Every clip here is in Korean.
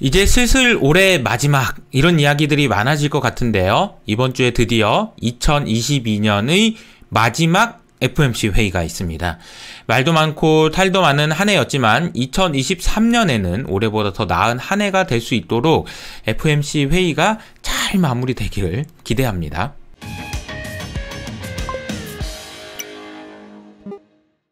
이제 슬슬 올해 마지막 이런 이야기들이 많아질 것 같은데요. 이번 주에 드디어 2022년의 마지막 FMC 회의가 있습니다. 말도 많고 탈도 많은 한 해였지만 2023년에는 올해보다 더 나은 한 해가 될 수 있도록 FMC 회의가 잘 마무리되기를 기대합니다.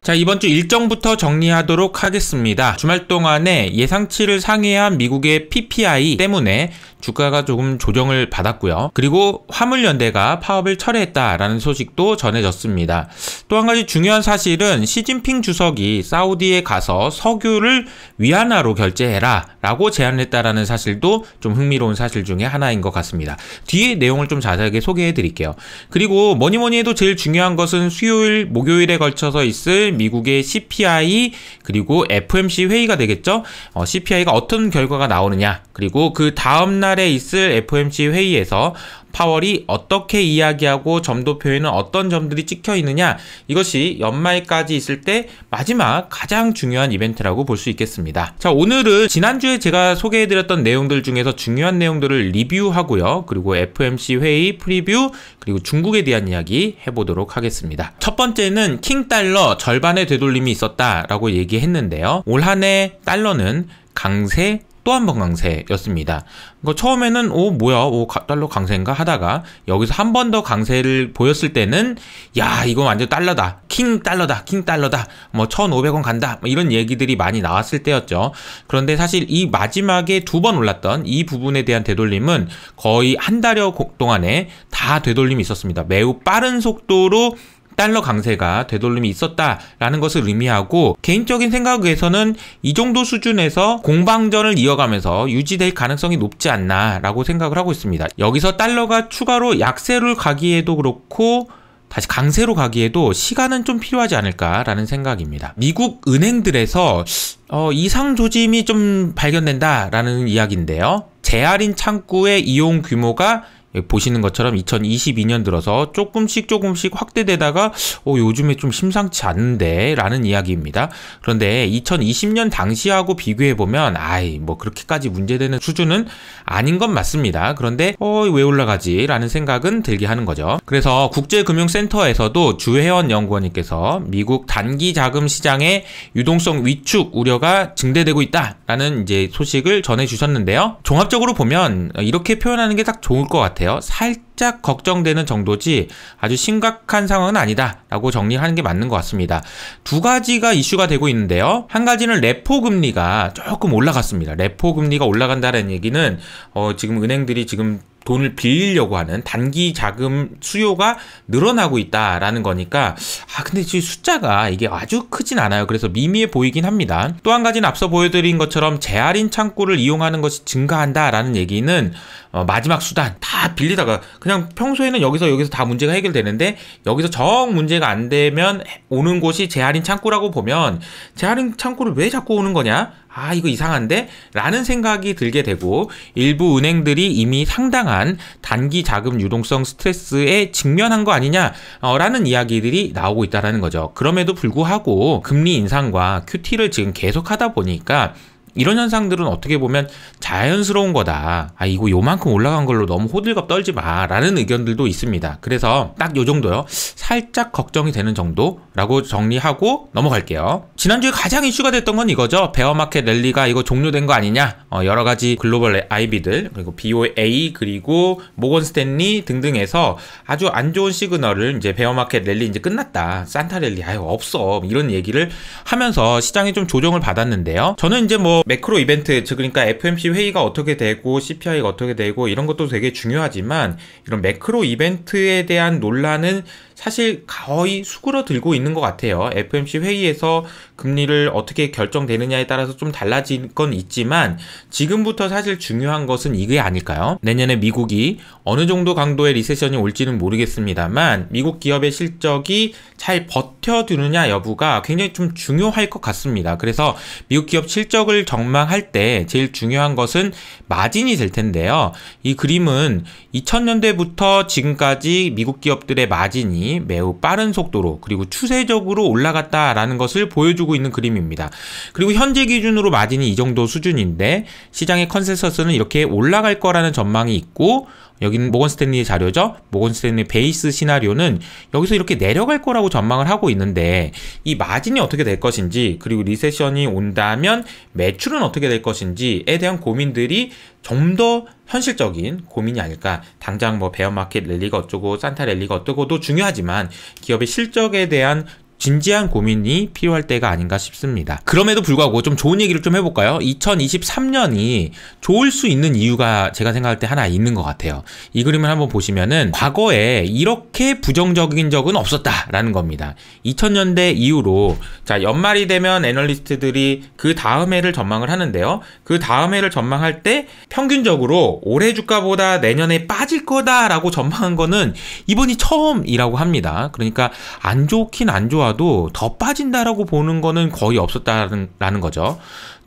자, 이번 주 일정부터 정리하도록 하겠습니다. 주말 동안에 예상치를 상회한 미국의 PPI 때문에 주가가 조금 조정을 받았고요. 그리고 화물연대가 파업을 철회했다라는 소식도 전해졌습니다. 또 한 가지 중요한 사실은 시진핑 주석이 사우디에 가서 석유를 위안화로 결제해라 라고 제안했다라는 사실도 좀 흥미로운 사실 중에 하나인 것 같습니다. 뒤에 내용을 좀 자세하게 소개해 드릴게요. 그리고 뭐니 뭐니 해도 제일 중요한 것은 수요일, 목요일에 걸쳐서 있을 미국의 CPI 그리고 FOMC 회의가 되겠죠. 어, CPI가 어떤 결과가 나오느냐 그리고 그 다음 날에 있을 f m c 회의에서 파월이 어떻게 이야기하고 점도표에는 어떤 점들이 찍혀 있느냐 이것이 연말까지 있을 때 마지막 가장 중요한 이벤트라고 볼 수 있겠습니다. 자 오늘은 지난주에 제가 소개해드렸던 내용들 중에서 중요한 내용들을 리뷰하고요. 그리고 FMC 회의 프리뷰 그리고 중국에 대한 이야기 해보도록 하겠습니다. 첫 번째는 킹달러 절반의 되돌림이 있었다라고 얘기했는데요. 올 한 해 달러는 강세 또한번 강세였습니다. 그러니까 처음에는 오 뭐야 오달러 강세인가 하다가 여기서 한 번 더 강세를 보였을 때는 야 이거 완전 달러다 킹 달러다 킹 달러다 뭐 1,500원 간다 뭐 이런 얘기들이 많이 나왔을 때였죠. 그런데 사실 이 마지막에 두 번 올랐던 이 부분에 대한 되돌림은 거의 한 달여 동안에 다 되돌림이 있었습니다. 매우 빠른 속도로 달러 강세가 되돌림이 있었다라는 것을 의미하고 개인적인 생각에서는 이 정도 수준에서 공방전을 이어가면서 유지될 가능성이 높지 않나라고 생각을 하고 있습니다. 여기서 달러가 추가로 약세를 가기에도 그렇고 다시 강세로 가기에도 시간은 좀 필요하지 않을까라는 생각입니다. 미국 은행들에서 어, 이상 조짐이 좀 발견된다라는 이야기인데요. 재활인 창구의 이용 규모가 예, 보시는 것처럼 2022년 들어서 조금씩 조금씩 확대되다가 어, 요즘에 좀 심상치 않은데 라는 이야기입니다. 그런데 2020년 당시하고 비교해보면 아이 뭐 그렇게까지 문제되는 수준은 아닌 건 맞습니다. 그런데 어, 왜 올라가지? 라는 생각은 들게 하는 거죠. 그래서 국제금융센터에서도 주혜원 연구원님께서 미국 단기 자금 시장의 유동성 위축 우려가 증대되고 있다라는 이제 소식을 전해 주셨는데요. 종합적으로 보면 이렇게 표현하는 게 딱 좋을 것 같아요. 같아요. 살짝 걱정되는 정도지 아주 심각한 상황은 아니다라고 정리하는 게 맞는 것 같습니다. 두 가지가 이슈가 되고 있는데요. 한 가지는 레포 금리가 조금 올라갔습니다. 레포 금리가 올라간다는 얘기는 어, 지금 은행들이 지금 돈을 빌리려고 하는 단기 자금 수요가 늘어나고 있다라는 거니까 아 근데 지금 숫자가 이게 아주 크진 않아요 그래서 미미해 보이긴 합니다 또 한 가지는 앞서 보여드린 것처럼 재할인 창구를 이용하는 것이 증가한다라는 얘기는 어, 마지막 수단 다 빌리다가 그냥 평소에는 여기서 여기서 다 문제가 해결되는데 여기서 정 문제가 안 되면 오는 곳이 재할인 창구라고 보면 재할인 창구를 왜 자꾸 오는 거냐? 아 이거 이상한데? 라는 생각이 들게 되고 일부 은행들이 이미 상당한 단기 자금 유동성 스트레스에 직면한 거 아니냐라는 어, 이야기들이 나오고 있다는 거죠. 그럼에도 불구하고 금리 인상과 QT를 지금 계속하다 보니까 이런 현상들은 어떻게 보면 자연스러운 거다. 아, 이거 요만큼 올라간 걸로 너무 호들갑 떨지 마. 라는 의견들도 있습니다. 그래서 딱 요 정도요. 살짝 걱정이 되는 정도라고 정리하고 넘어갈게요. 지난주에 가장 이슈가 됐던 건 이거죠. 베어마켓 랠리가 이거 종료된 거 아니냐. 어, 여러 가지 글로벌 아이비들 그리고 BOA, 그리고 모건 스탠리 등등에서 아주 안 좋은 시그널을 이제 베어마켓 랠리 이제 끝났다. 산타 랠리 아유 없어. 이런 얘기를 하면서 시장이 좀 조정을 받았는데요. 저는 이제 뭐 매크로 이벤트 즉 그러니까 FMC 회의가 어떻게 되고 CPI가 어떻게 되고 이런 것도 되게 중요하지만 이런 매크로 이벤트에 대한 논란은 사실 거의 수그러들고 있는 것 같아요. FMC 회의에서 금리를 어떻게 결정되느냐에 따라서 좀달라진건 있지만 지금부터 사실 중요한 것은 이게 아닐까요? 내년에 미국이 어느 정도 강도의 리세션이 올지는 모르겠습니다만 미국 기업의 실적이 잘 버텨두느냐 여부가 굉장히 좀 중요할 것 같습니다. 그래서 미국 기업 실적을 전망할 때 제일 중요한 것은 마진이 될 텐데요. 이 그림은 2000년대부터 지금까지 미국 기업들의 마진이 매우 빠른 속도로 그리고 추세적으로 올라갔다라는 것을 보여주고 있는 그림입니다. 그리고 현재 기준으로 마진이 이 정도 수준인데 시장의 컨센서스는 이렇게 올라갈 거라는 전망이 있고 여기는 모건 스탠리의 자료죠. 모건 스탠리 베이스 시나리오는 여기서 이렇게 내려갈 거라고 전망을 하고 있는데 이 마진이 어떻게 될 것인지 그리고 리세션이 온다면 매출 대출은 어떻게 될 것인지에 대한 고민들이 좀 더 현실적인 고민이 아닐까. 당장 뭐 베어마켓 랠리가 어쩌고 산타 랠리가 어쩌고도 중요하지만 기업의 실적에 대한 진지한 고민이 필요할 때가 아닌가 싶습니다. 그럼에도 불구하고 좀 좋은 얘기를 좀 해볼까요? 2023년이 좋을 수 있는 이유가 제가 생각할 때 하나 있는 것 같아요. 이 그림을 한번 보시면은 과거에 이렇게 부정적인 적은 없었다라는 겁니다. 2000년대 이후로 자 연말이 되면 애널리스트들이 그 다음 해를 전망을 하는데요. 그 다음 해를 전망할 때 평균적으로 올해 주가보다 내년에 빠질 거다라고 전망한 거는 이번이 처음이라고 합니다. 그러니까 안 좋긴 안 좋아 있더도더 빠진다라고 보는 거는 거의 없었다라는 거죠.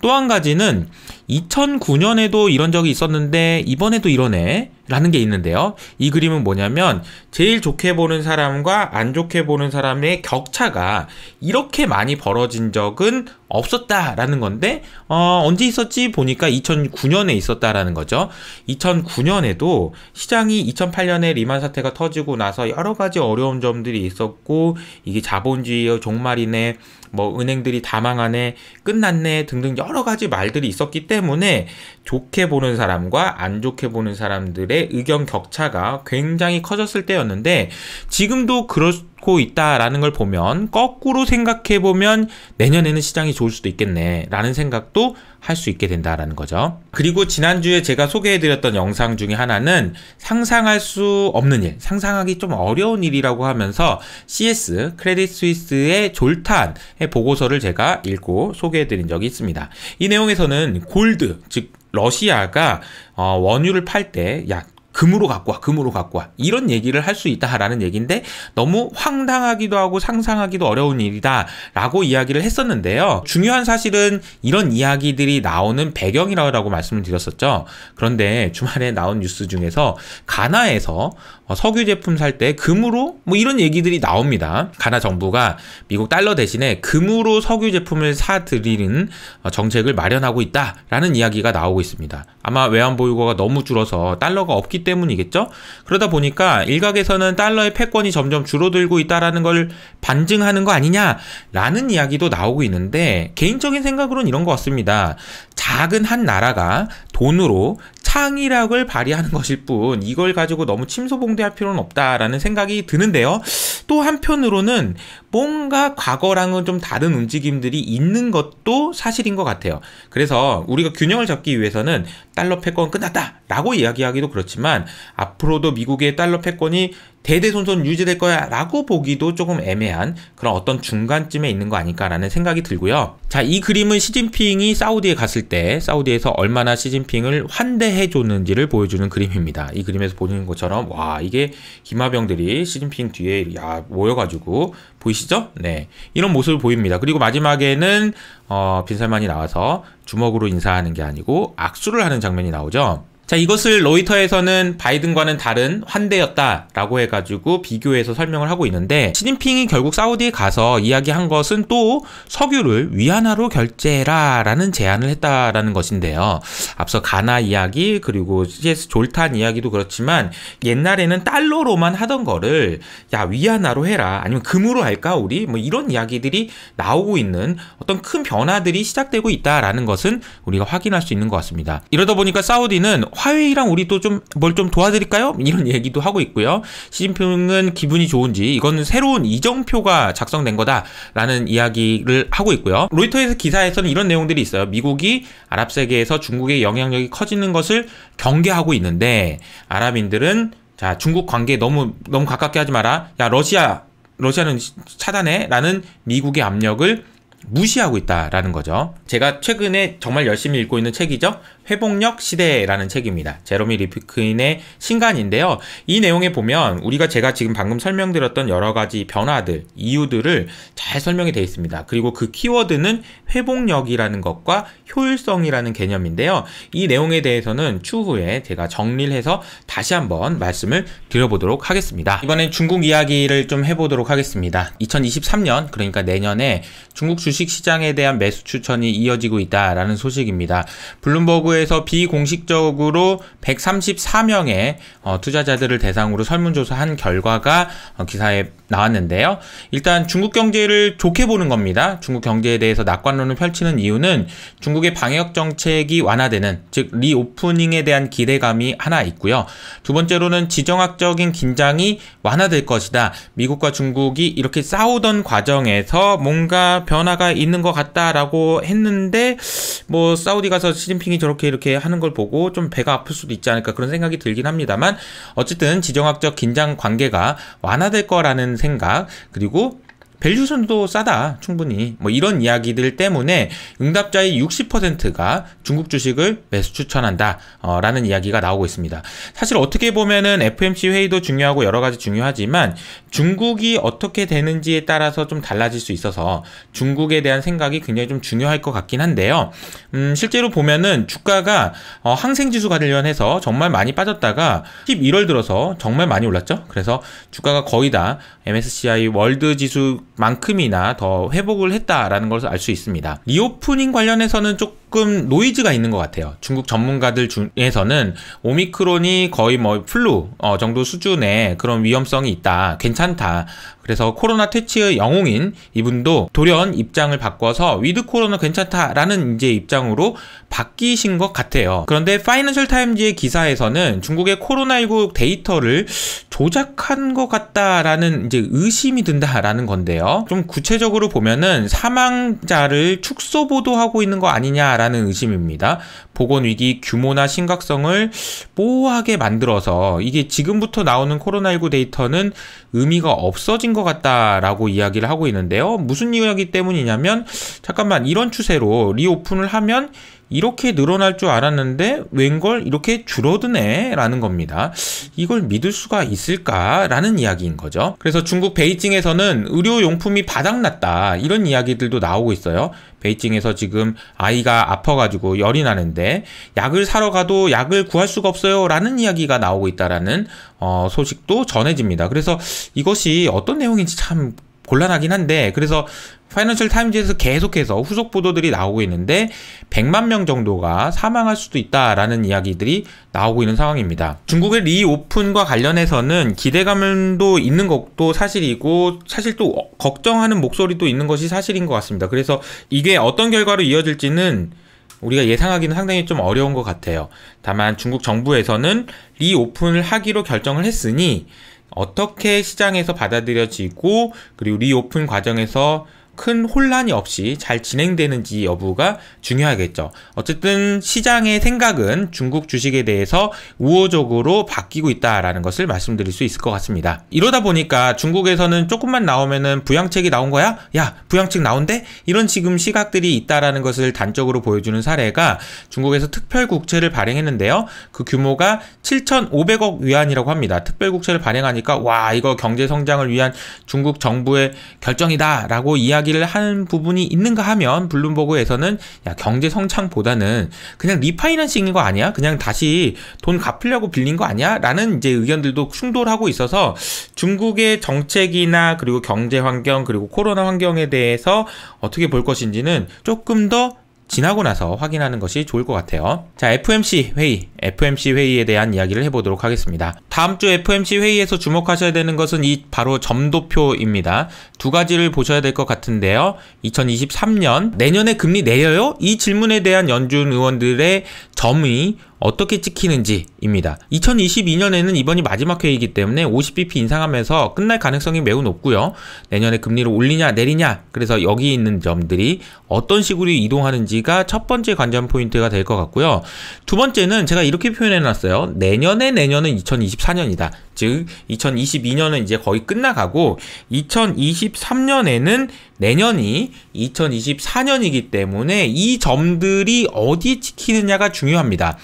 또 한 가지는 2009년에도 이런 적이 있었는데 이번에도 이러네. 라는 게 있는데요. 이 그림은 뭐냐면 제일 좋게 보는 사람과 안 좋게 보는 사람의 격차가 이렇게 많이 벌어진 적은 없었다라는 건데 어, 언제 있었지 보니까 2009년에 있었다라는 거죠. 2009년에도 시장이 2008년에 리만 사태가 터지고 나서 여러 가지 어려운 점들이 있었고 이게 자본주의의 종말이네 뭐 은행들이 다망하네 끝났네 등등 여러 가지 말들이 있었기 때문에 좋게 보는 사람과 안 좋게 보는 사람들의 의견 격차가 굉장히 커졌을 때였는데 지금도 그렇고 있다라는 걸 보면 거꾸로 생각해 보면 내년에는 시장이 좋을 수도 있겠네라는 생각도 할 수 있게 된다라는 거죠. 그리고 지난주에 제가 소개해 드렸던 영상 중에 하나는 상상할 수 없는 일, 상상하기 좀 어려운 일이라고 하면서 CS 크레딧 스위스의 졸탄의 보고서를 제가 읽고 소개해 드린 적이 있습니다. 이 내용에서는 골드 즉 러시아가 어, 원유를 팔때약 금으로 갖고 와, 금으로 갖고 와. 이런 얘기를 할 수 있다라는 얘기인데 너무 황당하기도 하고 상상하기도 어려운 일이다라고 이야기를 했었는데요. 중요한 사실은 이런 이야기들이 나오는 배경이라고 말씀을 드렸었죠. 그런데 주말에 나온 뉴스 중에서 가나에서 어, 석유 제품 살 때 금으로 뭐 이런 얘기들이 나옵니다. 가나 정부가 미국 달러 대신에 금으로 석유 제품을 사들이는 어, 정책을 마련하고 있다라는 이야기가 나오고 있습니다. 아마 외환 보유고가 너무 줄어서 달러가 없기 때문이겠죠. 그러다 보니까 일각에서는 달러의 패권이 점점 줄어들고 있다라는 걸 반증하는 거 아니냐라는 이야기도 나오고 있는데 개인적인 생각으로는 이런 것 같습니다. 작은 한 나라가 돈으로 창의력을 발휘하는 것일 뿐 이걸 가지고 너무 침소봉대할 필요는 없다라는 생각이 드는데요. 또 한편으로는 뭔가 과거랑은 좀 다른 움직임들이 있는 것도 사실인 것 같아요. 그래서 우리가 균형을 잡기 위해서는 달러 패권 끝났다 라고 이야기하기도 그렇지만 앞으로도 미국의 달러 패권이 대대손손 유지될 거야 라고 보기도 조금 애매한 그런 어떤 중간쯤에 있는 거 아닐까라는 생각이 들고요. 자, 이 그림은 시진핑이 사우디에 갔을 때 사우디에서 얼마나 시진핑을 환대해 줬는지를 보여주는 그림입니다. 이 그림에서 보는 것처럼 와, 이게 김하병들이 시진핑 뒤에 야, 모여가지고 보이시죠? 네. 이런 모습을 보입니다. 그리고 마지막에는 어, 빈살만이 나와서 주먹으로 인사하는 게 아니고 악수를 하는 장면이 나오죠. 자, 이것을 로이터에서는 바이든과는 다른 환대였다라고 해가지고 비교해서 설명을 하고 있는데 시진핑이 결국 사우디에 가서 이야기한 것은 또 석유를 위안화로 결제라라는 해 제안을 했다라는 것인데요. 앞서 가나 이야기 그리고 CS 졸탄 이야기도 그렇지만 옛날에는 달러로만 하던 거를 야 위안화로 해라 아니면 금으로 할까 우리 뭐 이런 이야기들이 나오고 있는 어떤 큰 변화들이 시작되고 있다라는 것은 우리가 확인할 수 있는 것 같습니다. 이러다 보니까 사우디는 화웨이랑 우리도 좀뭘 좀 도와드릴까요? 이런 얘기도 하고 있고요. 시진핑은 기분이 좋은지 이건 새로운 이정표가 작성된 거다라는 이야기를 하고 있고요. 로이터에서 기사에서는 이런 내용들이 있어요. 미국이 아랍 세계에서 중국의 영향력이 커지는 것을 경계하고 있는데 아랍인들은 자 중국 관계 너무 너무 가깝게 하지 마라. 야 러시아 러시아는 차단해라는 미국의 압력을 무시하고 있다라는 거죠. 제가 최근에 정말 열심히 읽고 있는 책이죠. 회복력 시대라는 책입니다. 제로미 리프크인의 신간인데요. 이 내용에 보면 우리가 제가 지금 방금 설명드렸던 여러 가지 변화들, 이유들을 잘 설명이 되어 있습니다. 그리고 그 키워드는 회복력이라는 것과 효율성이라는 개념인데요. 이 내용에 대해서는 추후에 제가 정리를 해서 다시 한번 말씀을 드려보도록 하겠습니다. 이번엔 중국 이야기를 좀 해보도록 하겠습니다. 2023년, 그러니까 내년에 중국 주식 주식 시장에 대한 매수 추천이 이어지고 있다라는 소식입니다. 블룸버그에서 비공식적으로 134명의 어, 투자자들을 대상으로 설문조사한 결과가 어, 기사에 나왔는데요. 일단 중국 경제를 좋게 보는 겁니다. 중국 경제에 대해서 낙관론을 펼치는 이유는 중국의 방역 정책이 완화되는 즉 리오프닝에 대한 기대감이 하나 있고요. 두 번째로는 지정학적인 긴장이 완화될 것이다. 미국과 중국이 이렇게 싸우던 과정에서 뭔가 변화가 효과가 있는 것 같다라고 했는데 뭐 사우디 가서 시진핑이 저렇게 이렇게 하는 걸 보고 좀 배가 아플 수도 있지 않을까 그런 생각이 들긴 합니다만 어쨌든 지정학적 긴장 관계가 완화될 거라는 생각 그리고 밸류션도 싸다 충분히 뭐 이런 이야기들 때문에 응답자의 60%가 중국 주식을 매수 추천한다 어, 라는 이야기가 나오고 있습니다 사실 어떻게 보면은 FMC 회의도 중요하고 여러 가지 중요하지만 중국이 어떻게 되는지에 따라서 좀 달라질 수 있어서 중국에 대한 생각이 굉장히 좀 중요할 것 같긴 한데요 음, 실제로 보면은 주가가 어, 항생지수 관련해서 정말 많이 빠졌다가 11월 들어서 정말 많이 올랐죠 그래서 주가가 거의 다 MSCI 월드 지수 만큼이나 더 회복을 했다라는 것을 알 수 있습니다. 리오프닝 관련해서는 조금 조금 노이즈가 있는 것 같아요. 중국 전문가들 중에서는 오미크론이 거의 뭐 플루 어, 정도 수준의 그런 위험성이 있다. 괜찮다. 그래서 코로나 퇴치의 영웅인 이분도 돌연 입장을 바꿔서 위드 코로나 괜찮다라는 이제 입장으로 바뀌신 것 같아요. 그런데 파이낸셜 타임즈의 기사에서는 중국의 코로나19 데이터를 조작한 것 같다라는 이제 의심이 든다라는 건데요. 좀 구체적으로 보면은 사망자를 축소 보도하고 있는 거 아니냐라는 라는 의심입니다. 보건 위기 규모나 심각성을 뽀하게 만들어서 이게 지금부터 나오는 코로나19 데이터는 의미가 없어진 것 같다라고 이야기를 하고 있는데요. 무슨 이야기 때문이냐면 잠깐만 이런 추세로 리오픈을 하면 이렇게 늘어날 줄 알았는데 웬걸 이렇게 줄어드네 라는 겁니다. 이걸 믿을 수가 있을까라는 이야기인 거죠. 그래서 중국 베이징에서는 의료용품이 바닥났다 이런 이야기들도 나오고 있어요. 베이징에서 지금 아이가 아파가지고 열이 나는데 약을 사러 가도 약을 구할 수가 없어요 라는 이야기가 나오고 있다라는 어, 소식도 전해집니다. 그래서 이것이 어떤 내용인지 참 곤란하긴 한데 그래서 파이낸셜 타임즈에서 계속해서 후속 보도들이 나오고 있는데 100만 명 정도가 사망할 수도 있다라는 이야기들이 나오고 있는 상황입니다. 중국의 리오픈과 관련해서는 기대감도 있는 것도 사실이고 사실 또 걱정하는 목소리도 있는 것이 사실인 것 같습니다. 그래서 이게 어떤 결과로 이어질지는 우리가 예상하기는 상당히 좀 어려운 것 같아요. 다만 중국 정부에서는 리오픈을 하기로 결정을 했으니 어떻게 시장에서 받아들여지고 그리고 리오픈 과정에서 큰 혼란이 없이 잘 진행되는지 여부가 중요하겠죠. 어쨌든 시장의 생각은 중국 주식에 대해서 우호적으로 바뀌고 있다라는 것을 말씀드릴 수 있을 것 같습니다. 이러다 보니까 중국에서는 조금만 나오면은 부양책이 나온 거야? 야, 부양책 나온대? 이런 지금 시각들이 있다라는 것을 단적으로 보여주는 사례가 중국에서 특별 국채를 발행했는데요. 그 규모가 7,500억 위안이라고 합니다. 특별 국채를 발행하니까 와, 이거 경제 성장을 위한 중국 정부의 결정이다라고 이야기 이야기를 한 부분이 있는가 하면 블룸버그에서는 야 경제 성장보다는 그냥 리파이낸싱인 거 아니야? 그냥 다시 돈 갚으려고 빌린 거 아니야? 라는 이제 의견들도 충돌하고 있어서 중국의 정책이나 그리고 경제 환경 그리고 코로나 환경에 대해서 어떻게 볼 것인지는 조금 더 지나고 나서 확인하는 것이 좋을 것 같아요. 자, FMC 회의, FMC 회의에 대한 이야기를 해보도록 하겠습니다. 다음 주 FMC 회의에서 주목하셔야 되는 것은 이 바로 점도표입니다. 두 가지를 보셔야 될 것 같은데요. 2023년 내년에 금리 내려요? 이 질문에 대한 연준 의원들의 점이 어떻게 찍히는지입니다. 2022년에는 이번이 마지막 회이기 때문에 50bp 인상하면서 끝날 가능성이 매우 높고요. 내년에 금리를 올리냐 내리냐 그래서 여기 있는 점들이 어떤 식으로 이동하는지가 첫 번째 관전 포인트가 될 것 같고요. 두 번째는 제가 이렇게 표현해놨어요. 내년에 내년은 2024년이다. 즉 2022년은 이제 거의 끝나가고 2023년에는 내년이 2024년이기 때문에 이 점들이 어디 찍히느냐가 중요합니다.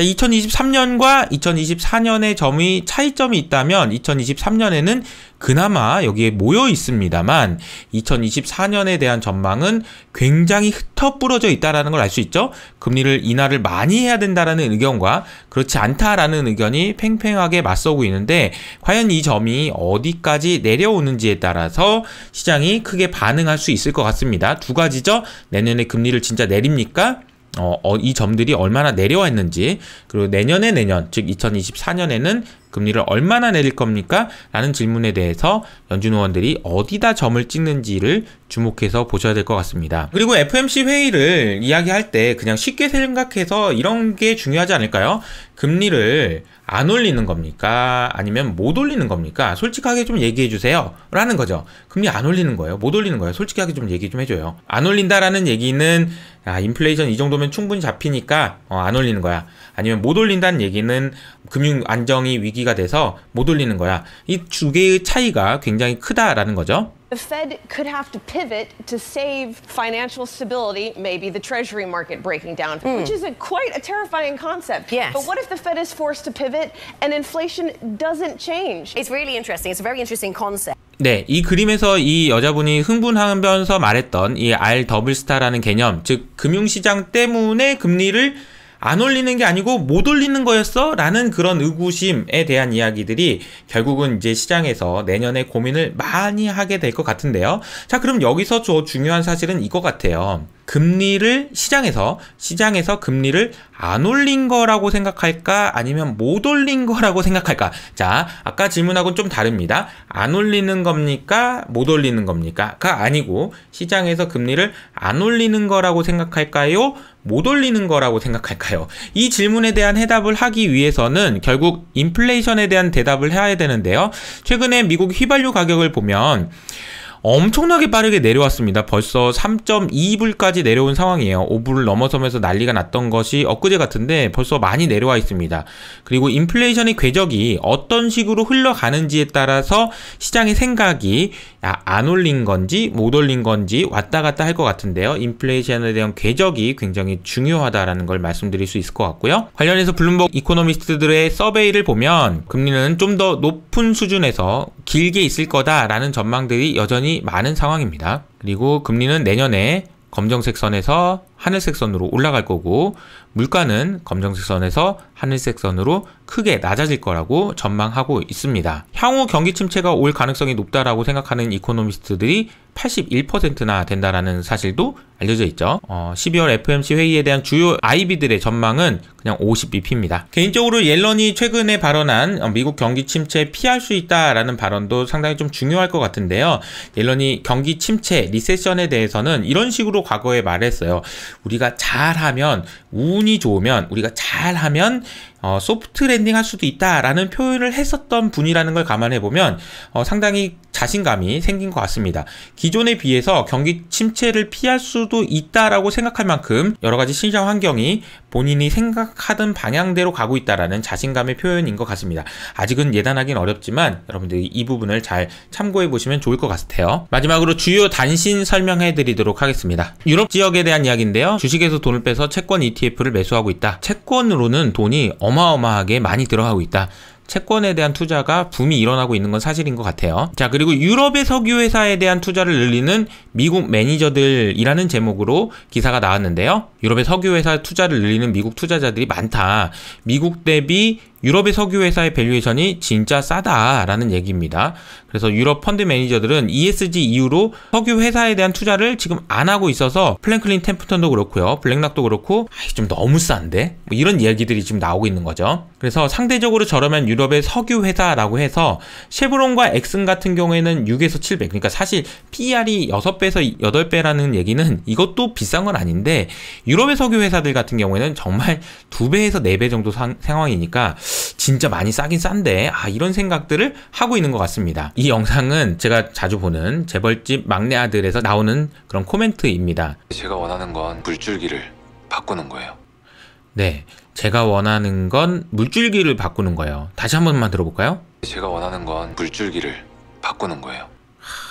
자, 2023년과 2024년의 점이 차이점이 있다면 2023년에는 그나마 여기에 모여 있습니다만 2024년에 대한 전망은 굉장히 흩어뿌러져 있다라는 걸 알 수 있죠. 금리를 인하를 많이 해야 된다라는 의견과 그렇지 않다라는 의견이 팽팽하게 맞서고 있는데 과연 이 점이 어디까지 내려오는지에 따라서 시장이 크게 반응할 수 있을 것 같습니다. 두 가지죠. 내년에 금리를 진짜 내립니까? 어, 어, 이 점들이 얼마나 내려와 있는지 그리고 내년에 내년 즉 2024년에는 금리를 얼마나 내릴 겁니까? 라는 질문에 대해서 연준 의원들이 어디다 점을 찍는지를 주목해서 보셔야 될 것 같습니다. 그리고 FMC 회의를 이야기할 때 그냥 쉽게 생각해서 이런 게 중요하지 않을까요? 금리를 안 올리는 겁니까? 아니면 못 올리는 겁니까? 솔직하게 좀 얘기해 주세요. 라는 거죠. 금리 안 올리는 거예요. 못 올리는 거예요. 솔직하게 좀 얘기 좀 해줘요. 안 올린다라는 얘기는 야, 인플레이션 이 정도면 충분히 잡히니까 어, 안 올리는 거야. 아니면 못 올린다는 얘기는 금융 안정이 위기가 돼서 못 올리는 거야. 이 두 개의 차이가 굉장히 크다라는 거죠. The Fed could have to pivot to save financial stability, maybe the Treasury market breaking down, mm. which is a, quite a terrifying concept. Yes. But what if the Fed is forced to pivot and inflation doesn't change? It's really interesting. It's a very interesting concept. 네, 이 그림에서 이 여자분이 흥분하면서 말했던 이 R 더블 스타라는 개념, 즉 금융시장 때문에 금리를 안 올리는 게 아니고 못 올리는 거였어? 라는 그런 의구심에 대한 이야기들이 결국은 이제 시장에서 내년에 고민을 많이 하게 될 것 같은데요. 자, 그럼 여기서 저 중요한 사실은 이거 같아요. 금리를 시장에서, 시장에서 금리를 안 올린 거라고 생각할까? 아니면 못 올린 거라고 생각할까? 자, 아까 질문하고는 좀 다릅니다. 안 올리는 겁니까? 못 올리는 겁니까? 가 아니고, 시장에서 금리를 안 올리는 거라고 생각할까요? 못 올리는 거라고 생각할까요? 이 질문에 대한 해답을 하기 위해서는 결국 인플레이션에 대한 대답을 해야 되는데요. 최근에 미국 휘발유 가격을 보면 엄청나게 빠르게 내려왔습니다. 벌써 3.2불까지 내려온 상황이에요. 5불을 넘어서면서 난리가 났던 것이 엊그제 같은데 벌써 많이 내려와 있습니다. 그리고 인플레이션의 궤적이 어떤 식으로 흘러가는지에 따라서 시장의 생각이 아, 안 올린 건지 못 올린 건지 왔다 갔다 할 것 같은데요. 인플레이션에 대한 궤적이 굉장히 중요하다라는 걸 말씀드릴 수 있을 것 같고요. 관련해서 블룸버그 이코노미스트들의 서베이를 보면 금리는 좀 더 높은 수준에서 길게 있을 거다라는 전망들이 여전히 많은 상황입니다. 그리고 금리는 내년에 검정색 선에서 하늘색 선으로 올라갈 거고 물가는 검정색 선에서 하늘색 선으로 크게 낮아질 거라고 전망하고 있습니다. 향후 경기 침체가 올 가능성이 높다라고 생각하는 이코노미스트들이 81%나 된다라는 사실도 알려져 있죠. 어, 12월 FMC 회의에 대한 주요 IB들의 전망은 그냥 50bp입니다. 개인적으로 옐런이 최근에 발언한 미국 경기 침체 피할 수 있다라는 발언도 상당히 좀 중요할 것 같은데요. 옐런이 경기 침체, 리세션에 대해서는 이런 식으로 과거에 말했어요. 우리가 잘하면 운이 좋으면 우리가 잘하면 어, 소프트 랜딩 할 수도 있다라는 표현을 했었던 분이라는 걸 감안해 보면 어, 상당히 자신감이 생긴 것 같습니다. 기존에 비해서 경기 침체를 피할 수도 있다라고 생각할 만큼 여러 가지 시장 환경이 본인이 생각하던 방향대로 가고 있다라는 자신감의 표현인 것 같습니다. 아직은 예단하기는 어렵지만 여러분들이 이 부분을 잘 참고해 보시면 좋을 것 같아요. 마지막으로 주요 단신 설명해 드리도록 하겠습니다. 유럽 지역에 대한 이야기인데요. 주식에서 돈을 빼서 채권 ETF를 매수하고 있다. 채권으로는 돈이 어마어마하게 많이 들어가고 있다. 채권에 대한 투자가 붐이 일어나고 있는 건 사실인 것 같아요. 자, 그리고 유럽의 석유회사에 대한 투자를 늘리는 미국 매니저들이라는 제목으로 기사가 나왔는데요. 유럽의 석유회사 투자를 늘리는 미국 투자자들이 많다. 미국 대비 유럽의 석유 회사의 밸류에이션이 진짜 싸다라는 얘기입니다. 그래서 유럽 펀드 매니저들은 ESG 이후로 석유 회사에 대한 투자를 지금 안 하고 있어서 플랭클린 템프턴도 그렇고요. 블랙락도 그렇고 좀 너무 싼데? 뭐 이런 이야기들이 지금 나오고 있는 거죠. 그래서 상대적으로 저렴한 유럽의 석유 회사라고 해서 쉐브론과 엑슨 같은 경우에는 6에서 7배 그러니까 사실 PR이 e 6배에서 8배라는 얘기는 이것도 비싼 건 아닌데 유럽의 석유 회사들 같은 경우에는 정말 2배에서 4배 정도 상, 상황이니까 진짜 많이 싸긴 싼데 아 이런 생각들을 하고 있는 것 같습니다. 이 영상은 제가 자주 보는 재벌집 막내 아들에서 나오는 그런 코멘트입니다. 제가 원하는 건 물줄기를 바꾸는 거예요. 네, 제가 원하는 건 물줄기를 바꾸는 거예요. 다시 한 번만 들어볼까요? 제가 원하는 건 물줄기를 바꾸는 거예요.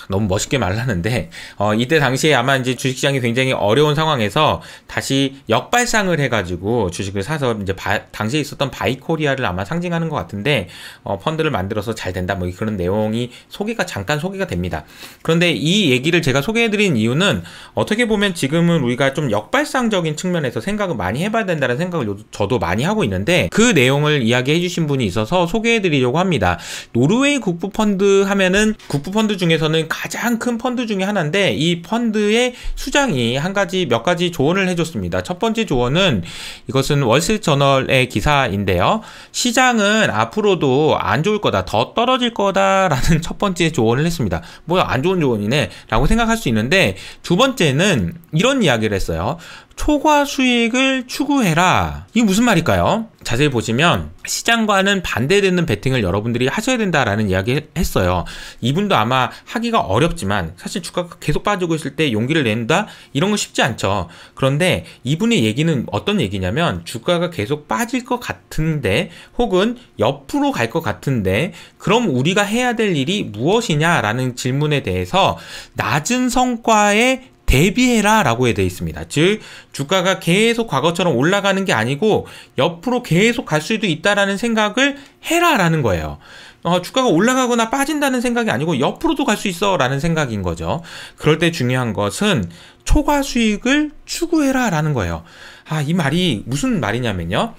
너무 멋있게 말랐는데 어, 이때 당시에 아마 이제 주식시장이 굉장히 어려운 상황에서 다시 역발상을 해가지고 주식을 사서 이제 바, 당시에 있었던 바이코리아를 아마 상징하는 것 같은데 어, 펀드를 만들어서 잘 된다 뭐 그런 내용이 소개가 잠깐 소개가 됩니다. 그런데 이 얘기를 제가 소개해드린 이유는 어떻게 보면 지금은 우리가 좀 역발상적인 측면에서 생각을 많이 해봐야 된다는 생각을 저도 많이 하고 있는데 그 내용을 이야기해주신 분이 있어서 소개해드리려고 합니다. 노르웨이 국부펀드 하면은 국부펀드 중에서는 가장 큰 펀드 중에 하나인데 이 펀드의 수장이 한 가지 몇 가지 조언을 해줬습니다. 첫 번째 조언은 이것은 월스트 저널의 기사인데요. 시장은 앞으로도 안 좋을 거다, 더 떨어질 거다라는 첫 번째 조언을 했습니다. 뭐야 안 좋은 조언이네라고 생각할 수 있는데 두 번째는 이런 이야기를 했어요. 초과 수익을 추구해라. 이게 무슨 말일까요? 자세히 보시면 시장과는 반대되는 베팅을 여러분들이 하셔야 된다라는 이야기 를 했어요. 이분도 아마 하기가 어렵지만 사실 주가가 계속 빠지고 있을 때 용기를 낸다? 이런 건 쉽지 않죠. 그런데 이분의 얘기는 어떤 얘기냐면 주가가 계속 빠질 것 같은데 혹은 옆으로 갈 것 같은데 그럼 우리가 해야 될 일이 무엇이냐라는 질문에 대해서 낮은 성과에 대비해라라고 되어 있습니다. 즉 주가가 계속 과거처럼 올라가는 게 아니고 옆으로 계속 갈 수도 있다라는 생각을 해라라는 거예요. 어, 주가가 올라가거나 빠진다는 생각이 아니고 옆으로도 갈 수 있어라는 생각인 거죠. 그럴 때 중요한 것은 초과 수익을 추구해라라는 거예요. 아, 이 말이 무슨 말이냐면요.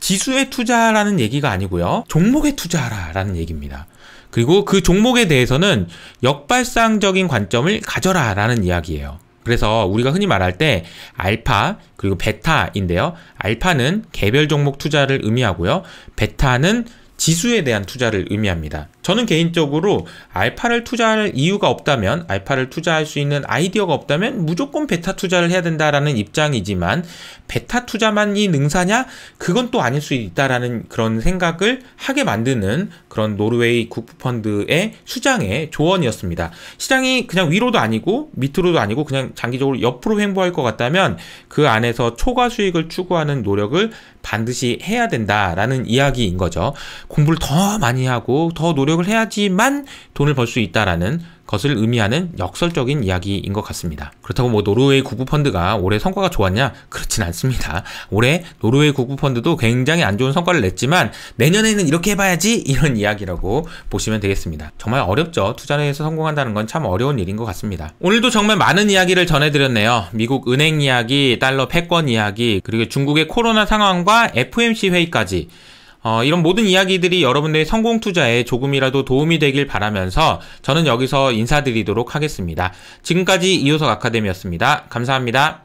지수에 투자라는 얘기가 아니고요. 종목에 투자하라라는 얘기입니다. 그리고 그 종목에 대해서는 역발상적인 관점을 가져라라는 이야기예요. 그래서 우리가 흔히 말할 때 알파 그리고 베타인데요. 알파는 개별 종목 투자를 의미하고요. 베타는 지수에 대한 투자를 의미합니다. 저는 개인적으로 알파를 투자할 이유가 없다면 알파를 투자할 수 있는 아이디어가 없다면 무조건 베타 투자를 해야 된다라는 입장이지만 베타 투자만이 능사냐? 그건 또 아닐 수 있다라는 그런 생각을 하게 만드는 그런 노르웨이 국부펀드의 수장의 조언이었습니다. 시장이 그냥 위로도 아니고 밑으로도 아니고 그냥 장기적으로 옆으로 횡보할 것 같다면 그 안에서 초과 수익을 추구하는 노력을 반드시 해야 된다라는 이야기인 거죠. 공부를 더 많이 하고 더 노력을 해야지만 돈을 벌 수 있다라는 것을 의미하는 역설적인 이야기인 것 같습니다. 그렇다고 뭐 노르웨이 국부펀드가 올해 성과가 좋았냐? 그렇진 않습니다. 올해 노르웨이 국부펀드도 굉장히 안 좋은 성과를 냈지만 내년에는 이렇게 해봐야지 이런 이야기라고 보시면 되겠습니다. 정말 어렵죠. 투자 에서 성공한다는 건 참 어려운 일인 것 같습니다. 오늘도 정말 많은 이야기를 전해드렸네요. 미국 은행 이야기, 달러 패권 이야기, 그리고 중국의 코로나 상황과 FOMC 회의까지 어, 이런 모든 이야기들이 여러분들의 성공 투자에 조금이라도 도움이 되길 바라면서 저는 여기서 인사드리도록 하겠습니다. 지금까지 이호석 아카데미였습니다. 감사합니다.